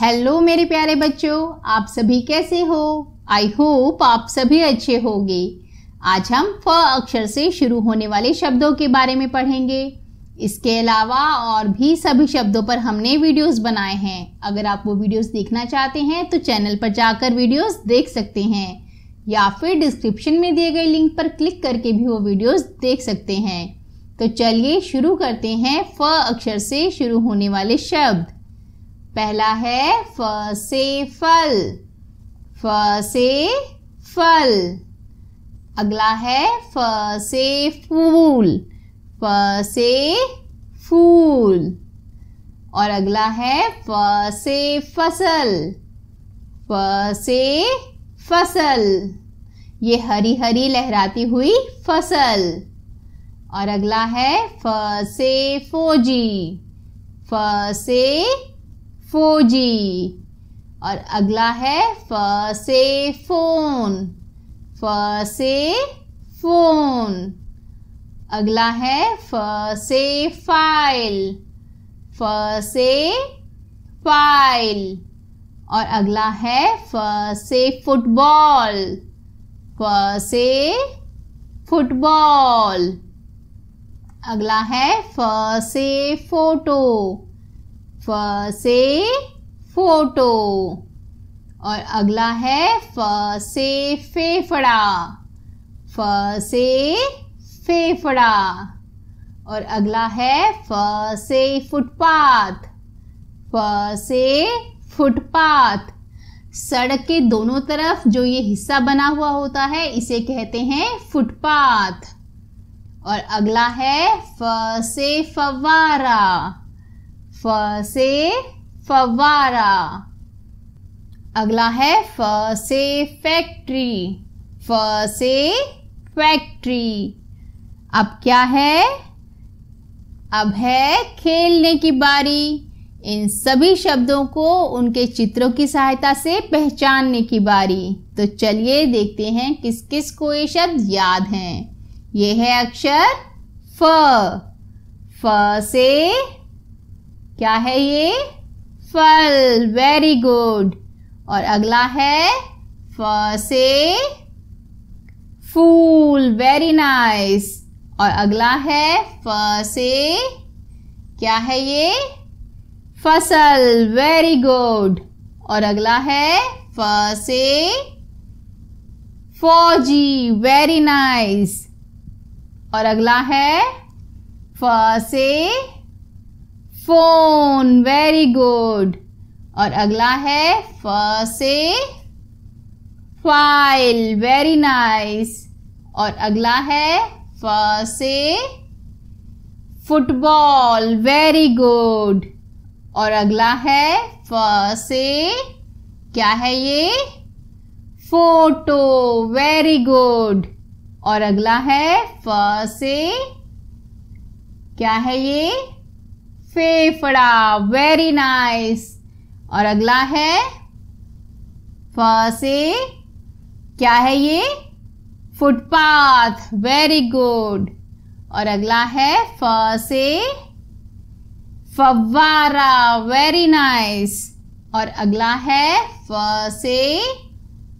hello मेरे प्यारे बच्चों आप सभी कैसे हो आई होप आप सभी अच्छे होंगे आज हम फ अक्षर से शुरू होने वाले शब्दों के बारे में पढ़ेंगे इसके अलावा और भी सभी शब्दों पर हमने वीडियोस बनाए हैं अगर आप वो वीडियोस देखना चाहते हैं तो चैनल पर जाकर वीडियोस देख सकते हैं या फिर डिस्क्रिप्शन में दिए गए लिंक पर क्लिक करके भी वो वीडियोस देख सकते हैं तो चलिए शुरू करते हैं फ अक्षर से शुरू होने वाले शब्द पहला है फ से फल फ से फल अगला है फ से फूल फ से फूल और अगला है फ से फसल फ से फसल ये हरी हरी लहराती हुई फसल और अगला है फ से फौजी फ से फोजी और अगला है फ से फोन फ से फोन अगला है फ से फाइल फ से फाइल और अगला है फ से फुटबॉल फ से फुटबॉल अगला है फ से फोटो फ से फोटो और अगला है फ से फेफड़ा फ से फेफड़ा और अगला है फ से फुटपाथ फ से फुटपाथ सड़क के दोनों तरफ जो ये हिस्सा बना हुआ होता है इसे कहते हैं फुटपाथ और अगला है फ से फवारा फ से फवारा अगला है फ से फैक्ट्री फ से फैक्ट्री अब क्या है अब है खेलने की बारी इन सभी शब्दों को उनके चित्रों की सहायता से पहचानने की बारी तो चलिए देखते हैं किस किस को ये शब्द याद हैं ये है अक्षर फ फ से क्या है ये फल वेरी गुड और अगला है फ से फूल वेरी नाइस और अगला है फ से क्या है ये फसल वेरी गुड और अगला है फ से फौजी वेरी नाइस और अगला है फ से फोन वेरी गुड और अगला है फ से फाइल वेरी नाइस और अगला है फ से फुटबॉल वेरी गुड और अगला है फ से क्या है ये फोटो वेरी गुड और अगला है फ से क्या है ये फेफड़ा वेरी नाइस और अगला है फ से क्या है ये फुटपाथ वेरी गुड और अगला है फ से फवारा वेरी नाइस और अगला है फ से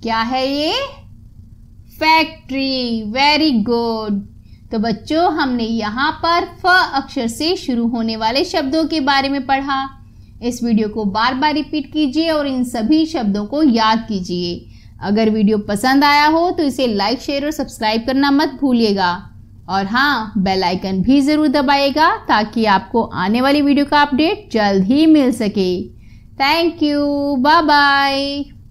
क्या है ये फैक्ट्री वेरी गुड तो बच्चों हमने यहाँ पर फ अक्षर से शुरू होने वाले शब्दों के बारे में पढ़ा इस वीडियो को बार बार रिपीट कीजिए और इन सभी शब्दों को याद कीजिए अगर वीडियो पसंद आया हो तो इसे लाइक शेयर और सब्सक्राइब करना मत भूलिएगा और हाँ बेल आइकन भी ज़रूर दबाएगा ताकि आपको आने वाली वीडियो का अपडेट जल्द ही मिल सके थैंक यू बाय बाय